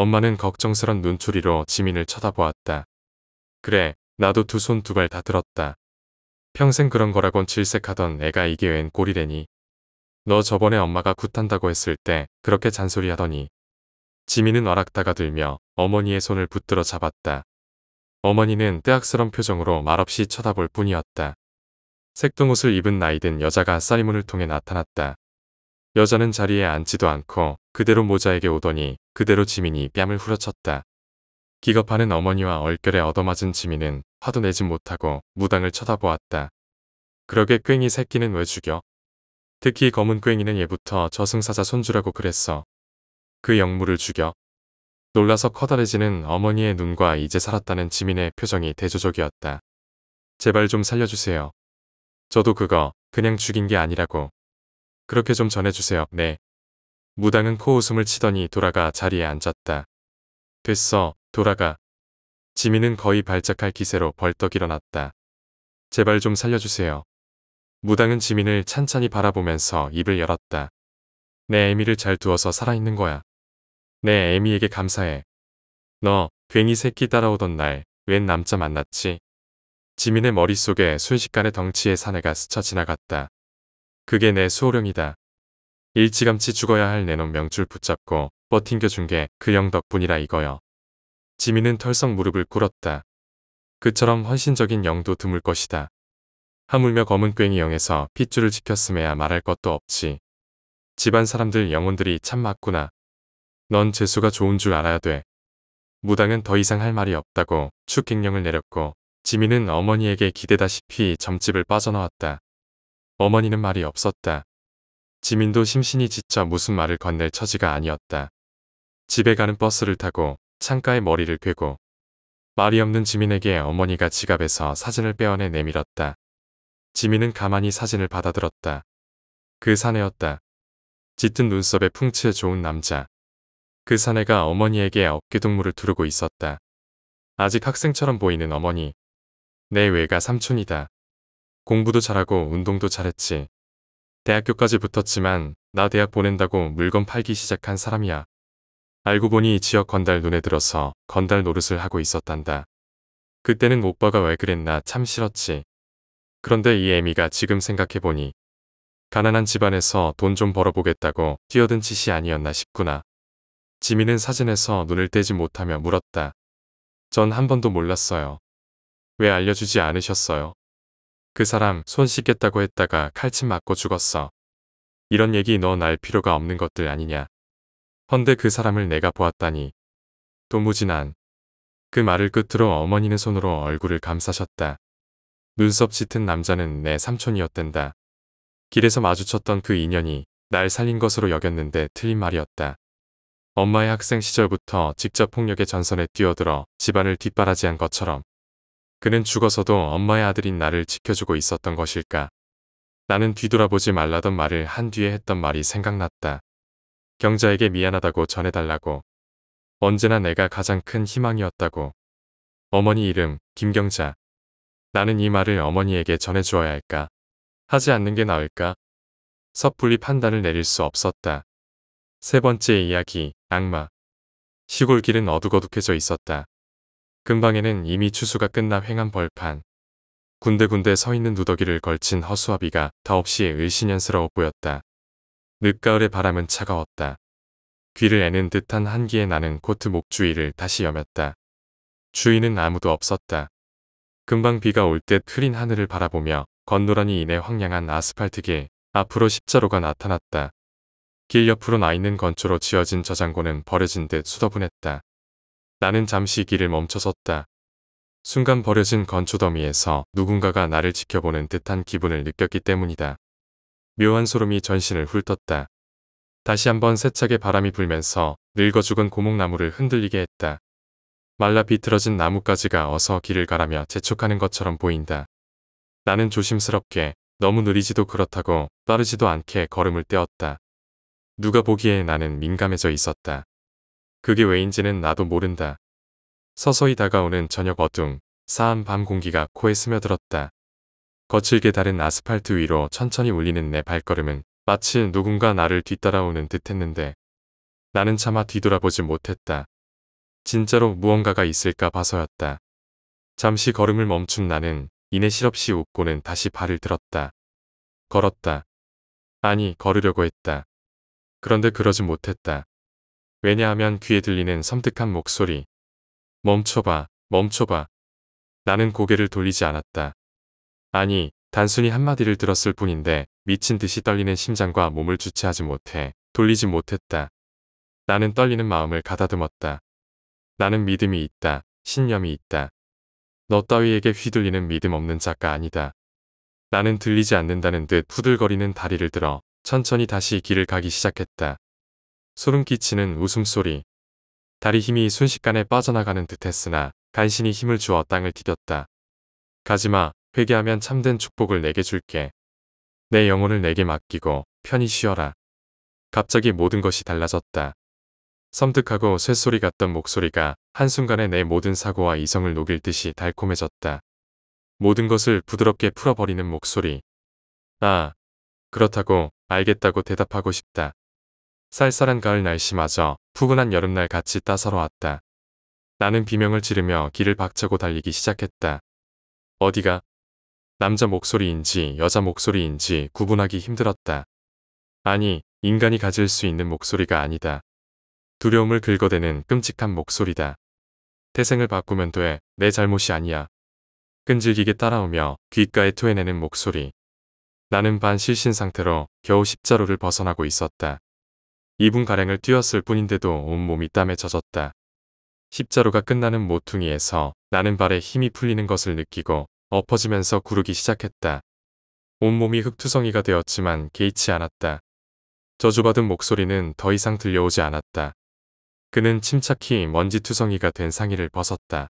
엄마는 걱정스런 눈초리로 지민을 쳐다보았다. 그래, 나도 두 손 두 발 다 들었다. 평생 그런 거라곤 질색하던 애가 이게 웬 꼴이래니. 너 저번에 엄마가 굿한다고 했을 때 그렇게 잔소리하더니. 지민은 와락다가 들며 어머니의 손을 붙들어 잡았다. 어머니는 뜨악스런 표정으로 말없이 쳐다볼 뿐이었다. 색동 옷을 입은 나이든 여자가 쌀이문을 통해 나타났다. 여자는 자리에 앉지도 않고 그대로 모자에게 오더니 그대로 지민이 뺨을 후려쳤다. 기겁하는 어머니와 얼결에 얻어맞은 지민은 화도 내지 못하고 무당을 쳐다보았다. 그러게 꽹이 새끼는 왜 죽여? 특히 검은 꽹이는 예부터 저승사자 손주라고 그랬어. 그 영물을 죽여. 놀라서 커다래지는 어머니의 눈과 이제 살았다는 지민의 표정이 대조적이었다. 제발 좀 살려주세요. 저도 그거 그냥 죽인 게 아니라고. 그렇게 좀 전해주세요. 네. 무당은 코웃음을 치더니 돌아가 자리에 앉았다. 됐어, 돌아가. 지민은 거의 발작할 기세로 벌떡 일어났다. 제발 좀 살려주세요. 무당은 지민을 찬찬히 바라보면서 입을 열었다. 내 애미를 잘 두어서 살아있는 거야. 내 애미에게 감사해. 너, 괜히 새끼 따라오던 날, 웬 남자 만났지? 지민의 머릿속에 순식간에 덩치의 사내가 스쳐 지나갔다. 그게 내 소령이다. 일찌감치 죽어야 할 내놈 명줄 붙잡고 버팅겨준 게그형 덕분이라 이거여 지민은 털썩 무릎을 꿇었다. 그처럼 헌신적인 영도 드물 것이다. 하물며 검은 꽹이 영에서 핏줄을 지켰음에야 말할 것도 없지. 집안 사람들 영혼들이 참 맞구나. 넌 재수가 좋은 줄 알아야 돼. 무당은 더 이상 할 말이 없다고 축행령을 내렸고 지민은 어머니에게 기대다시피 점집을 빠져나왔다. 어머니는 말이 없었다. 지민도 심신이 지쳐 무슨 말을 건넬 처지가 아니었다. 집에 가는 버스를 타고 창가에 머리를 괴고 말이 없는 지민에게 어머니가 지갑에서 사진을 빼어내 내밀었다. 지민은 가만히 사진을 받아들었다. 그 사내였다. 짙은 눈썹에 풍채 좋은 남자. 그 사내가 어머니에게 어깨동무를 두르고 있었다. 아직 학생처럼 보이는 어머니. 내 외가 삼촌이다. 공부도 잘하고 운동도 잘했지. 대학교까지 붙었지만 나 대학 보낸다고 물건 팔기 시작한 사람이야. 알고 보니 지역 건달 눈에 들어서 건달 노릇을 하고 있었단다. 그때는 오빠가 왜 그랬나 참 싫었지. 그런데 이 애미가 지금 생각해보니 가난한 집안에서 돈 좀 벌어보겠다고 뛰어든 짓이 아니었나 싶구나. 지민은 사진에서 눈을 떼지 못하며 물었다. 전 한 번도 몰랐어요. 왜 알려주지 않으셨어요? 그 사람 손 씻겠다고 했다가 칼침 맞고 죽었어. 이런 얘기 너 날 필요가 없는 것들 아니냐. 헌데 그 사람을 내가 보았다니. 도무지 난. 그 말을 끝으로 어머니는 손으로 얼굴을 감싸셨다. 눈썹 짙은 남자는 내 삼촌이었댄다. 길에서 마주쳤던 그 인연이 날 살린 것으로 여겼는데 틀린 말이었다. 엄마의 학생 시절부터 직접 폭력의 전선에 뛰어들어 집안을 뒷바라지한 것처럼 그는 죽어서도 엄마의 아들인 나를 지켜주고 있었던 것일까? 나는 뒤돌아보지 말라던 말을 한 뒤에 했던 말이 생각났다. 경자에게 미안하다고 전해달라고. 언제나 내가 가장 큰 희망이었다고. 어머니 이름 김경자. 나는 이 말을 어머니에게 전해주어야 할까? 하지 않는 게 나을까? 섣불리 판단을 내릴 수 없었다. 세 번째 이야기, 악마. 시골길은 어둑어둑해져 있었다. 근방에는 이미 추수가 끝나 횡한 벌판, 군데군데 서 있는 누더기를 걸친 허수아비가 더없이 의신연스러워 보였다. 늦가을의 바람은 차가웠다. 귀를 애는 듯한 한기에 나는 코트 목 주위를 다시 여몄다. 주위는 아무도 없었다. 금방 비가 올 듯 흐린 하늘을 바라보며 건노란이 인해 황량한 아스팔트길 앞으로 십자로가 나타났다. 길 옆으로 나 있는 건초로 지어진 저장고는 버려진 듯 수더분했다. 나는 잠시 길을 멈춰섰다. 순간 버려진 건초더미에서 누군가가 나를 지켜보는 듯한 기분을 느꼈기 때문이다. 묘한 소름이 전신을 훑었다. 다시 한번 세차게 바람이 불면서 늙어 죽은 고목나무를 흔들리게 했다. 말라 비틀어진 나뭇가지가 어서 길을 가라며 재촉하는 것처럼 보인다. 나는 조심스럽게 너무 느리지도 그렇다고 빠르지도 않게 걸음을 떼었다. 누가 보기에 나는 민감해져 있었다. 그게 왜인지는 나도 모른다. 서서히 다가오는 저녁 어둠, 싸한 밤 공기가 코에 스며들었다. 거칠게 다른 아스팔트 위로 천천히 울리는 내 발걸음은 마치 누군가 나를 뒤따라오는 듯 했는데 나는 차마 뒤돌아보지 못했다. 진짜로 무언가가 있을까 봐서였다. 잠시 걸음을 멈춘 나는 이내 실없이 웃고는 다시 발을 들었다. 걸었다. 아니, 걸으려고 했다. 그런데 그러지 못했다. 왜냐하면 귀에 들리는 섬뜩한 목소리. 멈춰봐, 멈춰봐. 나는 고개를 돌리지 않았다. 아니, 단순히 한마디를 들었을 뿐인데 미친 듯이 떨리는 심장과 몸을 주체하지 못해 돌리지 못했다. 나는 떨리는 마음을 가다듬었다. 나는 믿음이 있다. 신념이 있다. 너 따위에게 휘둘리는 믿음 없는 작가 아니다. 나는 들리지 않는다는 듯 후들거리는 다리를 들어 천천히 다시 길을 가기 시작했다. 소름 끼치는 웃음소리. 다리 힘이 순식간에 빠져나가는 듯했으나 간신히 힘을 주어 땅을 디뎠다. 가지마, 회개하면 참된 축복을 내게 줄게. 내 영혼을 내게 맡기고 편히 쉬어라. 갑자기 모든 것이 달라졌다. 섬뜩하고 쇳소리 같던 목소리가 한순간에 내 모든 사고와 이성을 녹일 듯이 달콤해졌다. 모든 것을 부드럽게 풀어버리는 목소리. 아, 그렇다고 알겠다고 대답하고 싶다. 쌀쌀한 가을 날씨마저 푸근한 여름날 같이 따사로웠다. 나는 비명을 지르며 길을 박차고 달리기 시작했다. 어디가 남자 목소리인지 여자 목소리인지 구분하기 힘들었다. 아니, 인간이 가질 수 있는 목소리가 아니다. 두려움을 긁어대는 끔찍한 목소리다. 태생을 바꾸면 돼, 내 잘못이 아니야. 끈질기게 따라오며 귓가에 토해내는 목소리. 나는 반실신 상태로 겨우 십자로를 벗어나고 있었다. 2분가량을 뛰었을 뿐인데도 온몸이 땀에 젖었다. 십자로가 끝나는 모퉁이에서 나는 발에 힘이 풀리는 것을 느끼고 엎어지면서 구르기 시작했다. 온몸이 흙투성이가 되었지만 개의치 않았다. 저주받은 목소리는 더 이상 들려오지 않았다. 그는 침착히 먼지투성이가 된 상의를 벗었다.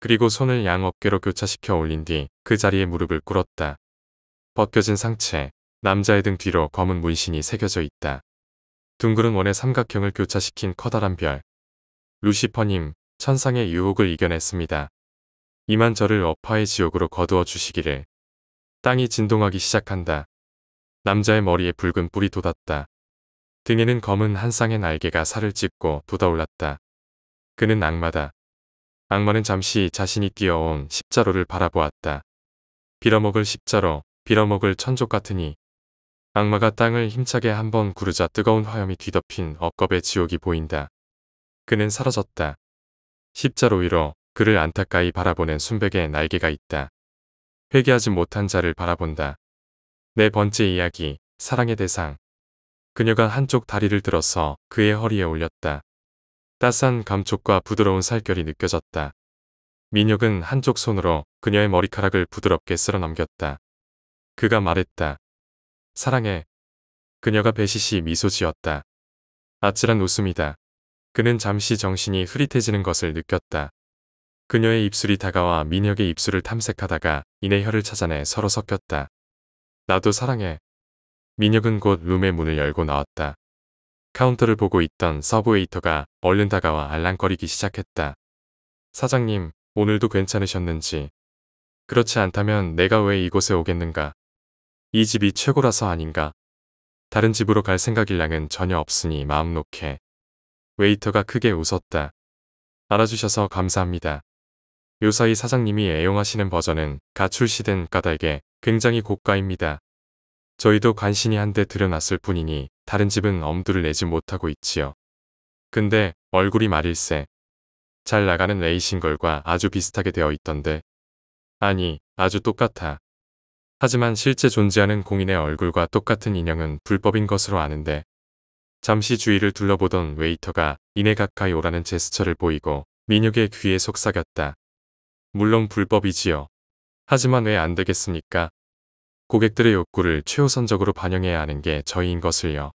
그리고 손을 양 어깨로 교차시켜 올린 뒤 그 자리에 무릎을 꿇었다. 벗겨진 상체, 남자의 등 뒤로 검은 문신이 새겨져 있다. 둥그런 원의 삼각형을 교차시킨 커다란 별. 루시퍼님, 천상의 유혹을 이겨냈습니다. 이만 저를 어파의 지옥으로 거두어 주시기를. 땅이 진동하기 시작한다. 남자의 머리에 붉은 뿔이 돋았다. 등에는 검은 한 쌍의 날개가 살을 찢고 돋아올랐다. 그는 악마다. 악마는 잠시 자신이 뛰어온 십자로를 바라보았다. 빌어먹을 십자로, 빌어먹을 천족 같으니 악마가 땅을 힘차게 한 번 구르자 뜨거운 화염이 뒤덮인 억겁의 지옥이 보인다. 그는 사라졌다. 십자로 위로 그를 안타까이 바라보는 순백의 날개가 있다. 회개하지 못한 자를 바라본다. 네 번째 이야기, 사랑의 대상. 그녀가 한쪽 다리를 들어서 그의 허리에 올렸다. 따스한 감촉과 부드러운 살결이 느껴졌다. 민혁은 한쪽 손으로 그녀의 머리카락을 부드럽게 쓸어 넘겼다. 그가 말했다. 사랑해. 그녀가 배시시 미소 지었다. 아찔한 웃음이다. 그는 잠시 정신이 흐릿해지는 것을 느꼈다. 그녀의 입술이 다가와 민혁의 입술을 탐색하다가 이내 혀를 찾아내 서로 섞였다. 나도 사랑해. 민혁은 곧 룸의 문을 열고 나왔다. 카운터를 보고 있던 서브웨이터가 얼른 다가와 알랑거리기 시작했다. 사장님, 오늘도 괜찮으셨는지. 그렇지 않다면 내가 왜 이곳에 오겠는가? 이 집이 최고라서 아닌가. 다른 집으로 갈 생각일랑은 전혀 없으니 마음 놓게. 웨이터가 크게 웃었다. 알아주셔서 감사합니다. 요사이 사장님이 애용하시는 버전은 가출시된 까닭에 굉장히 고가입니다. 저희도 간신히 한 대 들여놨을 뿐이니 다른 집은 엄두를 내지 못하고 있지요. 근데 얼굴이 말일세. 잘 나가는 레이싱걸과 아주 비슷하게 되어 있던데. 아니, 아주 똑같아. 하지만 실제 존재하는 공인의 얼굴과 똑같은 인형은 불법인 것으로 아는데 잠시 주위를 둘러보던 웨이터가 이내 가까이 오라는 제스처를 보이고 민혁의 귀에 속삭였다. 물론 불법이지요. 하지만 왜 안 되겠습니까? 고객들의 욕구를 최우선적으로 반영해야 하는 게 저희인 것을요.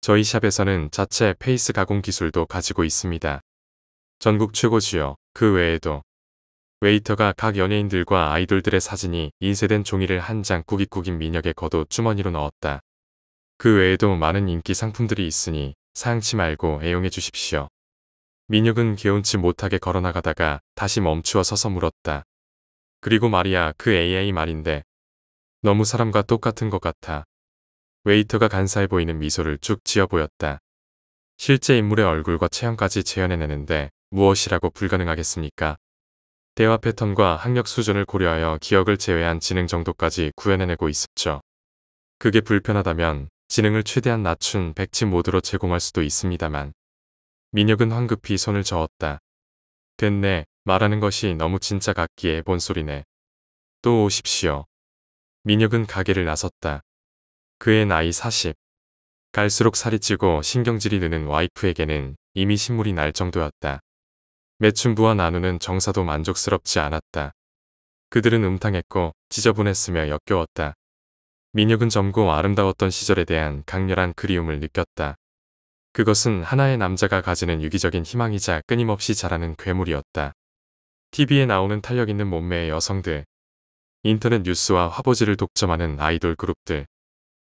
저희 샵에서는 자체 페이스 가공 기술도 가지고 있습니다. 전국 최고지요. 그 외에도 웨이터가 각 연예인들과 아이돌들의 사진이 인쇄된 종이를 한 장 꾸깃꾸깃 민혁의 겉옷 주머니로 넣었다. 그 외에도 많은 인기 상품들이 있으니 사양치 말고 애용해 주십시오. 민혁은 개운치 못하게 걸어나가다가 다시 멈추어 서서 물었다. 그리고 말이야 그 AI 말인데 너무 사람과 똑같은 것 같아. 웨이터가 간사해 보이는 미소를 쭉 지어 보였다. 실제 인물의 얼굴과 체형까지 재현해내는데 무엇이라고 불가능하겠습니까? 대화 패턴과 학력 수준을 고려하여 기억을 제외한 지능 정도까지 구현해내고 있었죠. 그게 불편하다면 지능을 최대한 낮춘 백지 모드로 제공할 수도 있습니다만 민혁은 황급히 손을 저었다. 됐네 말하는 것이 너무 진짜 같기에 본 소리네. 또 오십시오. 민혁은 가게를 나섰다. 그의 나이 40. 갈수록 살이 찌고 신경질이 느는 와이프에게는 이미 신물이 날 정도였다. 매춘부와 나누는 정사도 만족스럽지 않았다. 그들은 음탕했고 지저분했으며 역겨웠다. 민혁은 젊고 아름다웠던 시절에 대한 강렬한 그리움을 느꼈다. 그것은 하나의 남자가 가지는 유기적인 희망이자 끊임없이 자라는 괴물이었다. TV에 나오는 탄력 있는 몸매의 여성들, 인터넷 뉴스와 화보지를 독점하는 아이돌 그룹들,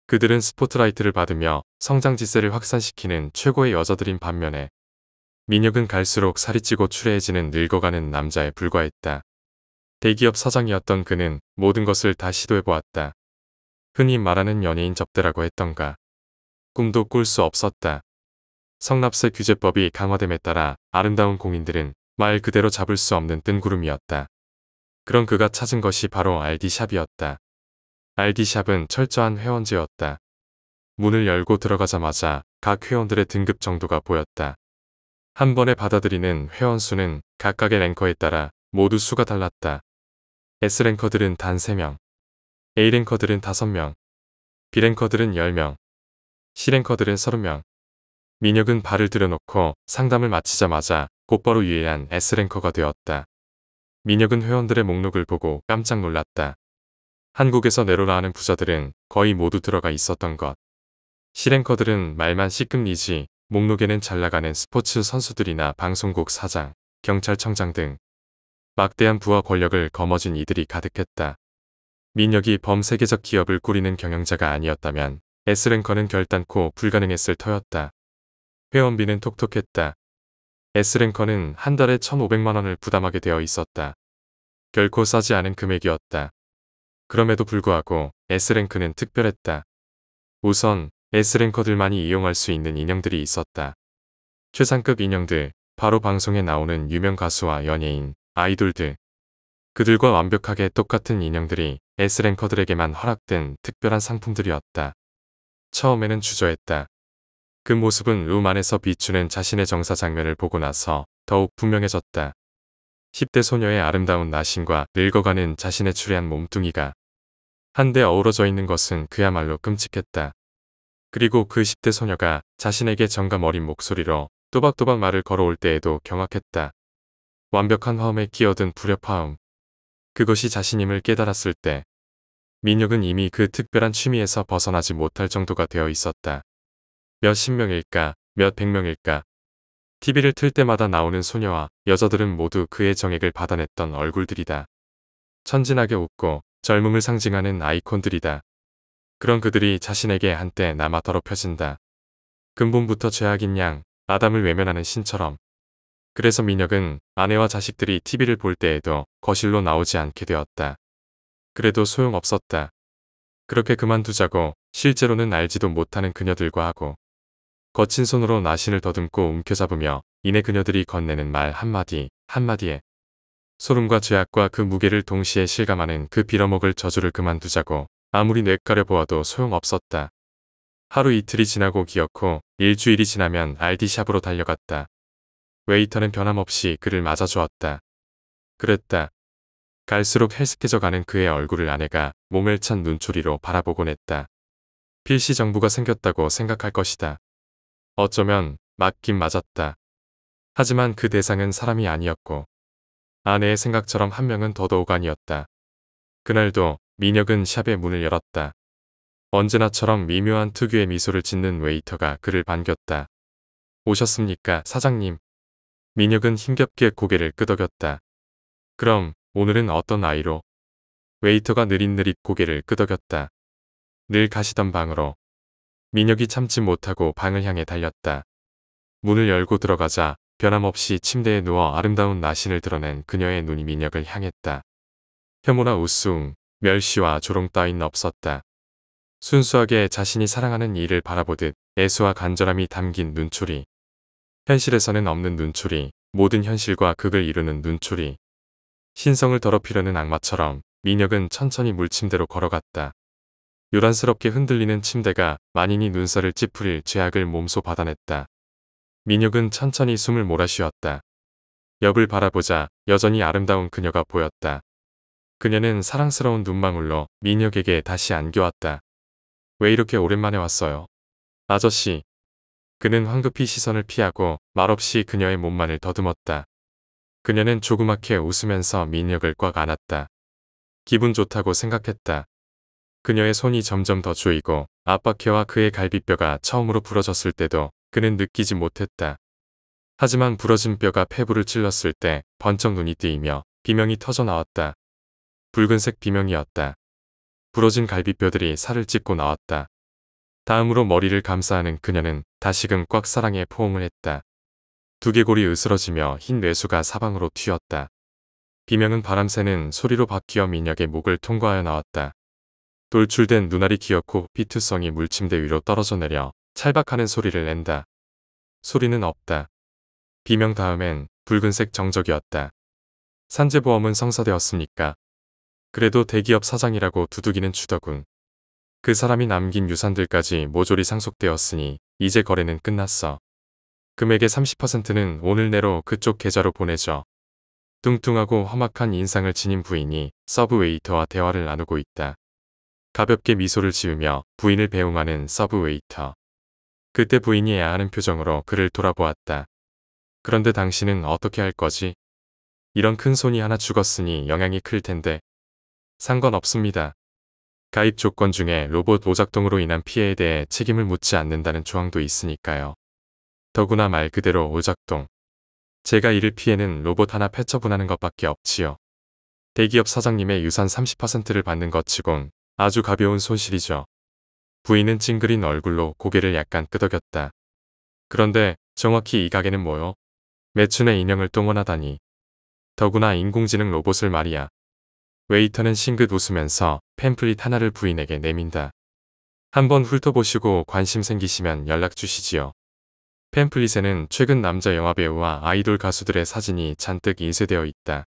그들은 스포트라이트를 받으며 성장지세를 확산시키는 최고의 여자들인 반면에 민혁은 갈수록 살이 찌고 추레해지는 늙어가는 남자에 불과했다. 대기업 사장이었던 그는 모든 것을 다 시도해보았다. 흔히 말하는 연예인 접대라고 했던가. 꿈도 꿀 수 없었다. 성납세 규제법이 강화됨에 따라 아름다운 공인들은 말 그대로 잡을 수 없는 뜬구름이었다. 그런 그가 찾은 것이 바로 알디샵이었다알디샵은 철저한 회원제였다. 문을 열고 들어가자마자 각 회원들의 등급 정도가 보였다. 한 번에 받아들이는 회원수는 각각의 랭커에 따라 모두 수가 달랐다. S랭커들은 단 3명, A랭커들은 5명, B랭커들은 10명, C랭커들은 30명. 민혁은 발을 들여놓고 상담을 마치자마자 곧바로 유예한 S랭커가 되었다. 민혁은 회원들의 목록을 보고 깜짝 놀랐다. 한국에서 내로라하는 부자들은 거의 모두 들어가 있었던 것. 실행커들은 말만 시급리지 목록에는 잘 나가는 스포츠 선수들이나 방송국 사장, 경찰청장 등 막대한 부하 권력을 거머쥔 이들이 가득했다. 민혁이 범세계적 기업을 꾸리는 경영자가 아니었다면 S랭커는 결단코 불가능했을 터였다. 회원비는 톡톡했다. S랭커는 한 달에 1,500만원을 부담하게 되어 있었다. 결코 싸지 않은 금액이었다. 그럼에도 불구하고 S랭크는 특별했다. 우선 S랭커들만이 이용할 수 있는 인형들이 있었다. 최상급 인형들, 바로 방송에 나오는 유명 가수와 연예인, 아이돌들. 그들과 완벽하게 똑같은 인형들이 S랭커들에게만 허락된 특별한 상품들이었다. 처음에는 주저했다. 그 모습은 룸 안에서 비추는 자신의 정사 장면을 보고 나서 더욱 분명해졌다. 10대 소녀의 아름다운 나신과 늙어가는 자신의 추리한 몸뚱이가 한데 어우러져 있는 것은 그야말로 끔찍했다. 그리고 그 10대 소녀가 자신에게 정감 어린 목소리로 또박또박 말을 걸어올 때에도 경악했다. 완벽한 화음에 끼어든 불협화음. 그것이 자신임을 깨달았을 때 민혁은 이미 그 특별한 취미에서 벗어나지 못할 정도가 되어 있었다. 몇 십 명일까 몇 백 명일까 TV를 틀 때마다 나오는 소녀와 여자들은 모두 그의 정액을 받아냈던 얼굴들이다. 천진하게 웃고 젊음을 상징하는 아이콘들이다. 그런 그들이 자신에게 한때 남아 더럽혀진다. 근본부터 죄악인 양 아담을 외면하는 신처럼. 그래서 민혁은 아내와 자식들이 TV를 볼 때에도 거실로 나오지 않게 되었다. 그래도 소용없었다. 그렇게 그만두자고 실제로는 알지도 못하는 그녀들과 하고 거친 손으로 나신을 더듬고 움켜잡으며 이내 그녀들이 건네는 말 한마디 한마디에 소름과 죄악과 그 무게를 동시에 실감하는 그 빌어먹을 저주를 그만두자고 아무리 뇌가를 보아도 소용없었다. 하루 이틀이 지나고 기었고 일주일이 지나면 알디샵으로 달려갔다. 웨이터는 변함없이 그를 맞아주었다. 그랬다. 갈수록 헬스케져 가는 그의 얼굴을 아내가 몸을 찬 눈초리로 바라보곤 했다. 필시 정부가 생겼다고 생각할 것이다. 어쩌면 맞긴 맞았다. 하지만 그 대상은 사람이 아니었고 아내의 생각처럼 한 명은 더더욱 아니었다. 그날도 민혁은 샵의 문을 열었다. 언제나처럼 미묘한 특유의 미소를 짓는 웨이터가 그를 반겼다. 오셨습니까, 사장님? 민혁은 힘겹게 고개를 끄덕였다. 그럼 오늘은 어떤 아이로? 웨이터가 느릿느릿 고개를 끄덕였다. 늘 가시던 방으로. 민혁이 참지 못하고 방을 향해 달렸다. 문을 열고 들어가자 변함없이 침대에 누워 아름다운 나신을 드러낸 그녀의 눈이 민혁을 향했다. 혐오나 우스웅 멸시와 조롱 따윈 없었다. 순수하게 자신이 사랑하는 이를 바라보듯 애수와 간절함이 담긴 눈초리. 현실에서는 없는 눈초리, 모든 현실과 극을 이루는 눈초리. 신성을 더럽히려는 악마처럼 민혁은 천천히 물침대로 걸어갔다. 요란스럽게 흔들리는 침대가 만인이 눈살을 찌푸릴 죄악을 몸소 받아냈다. 민혁은 천천히 숨을 몰아쉬었다. 옆을 바라보자 여전히 아름다운 그녀가 보였다. 그녀는 사랑스러운 눈망울로 민혁에게 다시 안겨왔다. 왜 이렇게 오랜만에 왔어요? 아저씨. 그는 황급히 시선을 피하고 말없이 그녀의 몸만을 더듬었다. 그녀는 조그맣게 웃으면서 민혁을 꽉 안았다. 기분 좋다고 생각했다. 그녀의 손이 점점 더 조이고 압박해와 그의 갈비뼈가 처음으로 부러졌을 때도 그는 느끼지 못했다. 하지만 부러진 뼈가 폐부를 찔렀을 때 번쩍 눈이 뜨이며 비명이 터져 나왔다. 붉은색 비명이었다. 부러진 갈비뼈들이 살을 찢고 나왔다. 다음으로 머리를 감싸하는 그녀는 다시금 꽉 사랑에 포옹을 했다. 두개골이 으스러지며 흰 뇌수가 사방으로 튀었다. 비명은 바람새는 소리로 바뀌어 민혁의 목을 통과하여 나왔다. 돌출된 눈알이 기어코 피투성이 물침대 위로 떨어져 내려 찰박하는 소리를 낸다. 소리는 없다. 비명 다음엔 붉은색 정적이었다. 산재보험은 성사되었습니까? 그래도 대기업 사장이라고 두둑이는 추더군그 사람이 남긴 유산들까지 모조리 상속되었으니 이제 거래는 끝났어. 금액의 30%는 오늘 내로 그쪽 계좌로 보내져 뚱뚱하고 험악한 인상을 지닌 부인이 서브웨이터와 대화를 나누고 있다. 가볍게 미소를 지으며 부인을 배웅하는 서브웨이터. 그때 부인이 애아하는 표정으로 그를 돌아보았다. 그런데 당신은 어떻게 할 거지? 이런 큰 손이 하나 죽었으니 영향이 클 텐데 상관없습니다. 가입 조건 중에 로봇 오작동으로 인한 피해에 대해 책임을 묻지 않는다는 조항도 있으니까요. 더구나 말 그대로 오작동. 제가 이를 피해는 로봇 하나 패쳐분하는 것밖에 없지요. 대기업 사장님의 유산 30%를 받는 것 치곤 아주 가벼운 손실이죠. 부인은 찡그린 얼굴로 고개를 약간 끄덕였다. 그런데 정확히 이 가게는 뭐요? 매춘의 인형을 동원하다니 더구나 인공지능 로봇을 말이야. 웨이터는 싱긋 웃으면서 팸플릿 하나를 부인에게 내민다. 한번 훑어보시고 관심 생기시면 연락 주시지요. 팸플릿에는 최근 남자 영화배우와 아이돌 가수들의 사진이 잔뜩 인쇄되어 있다.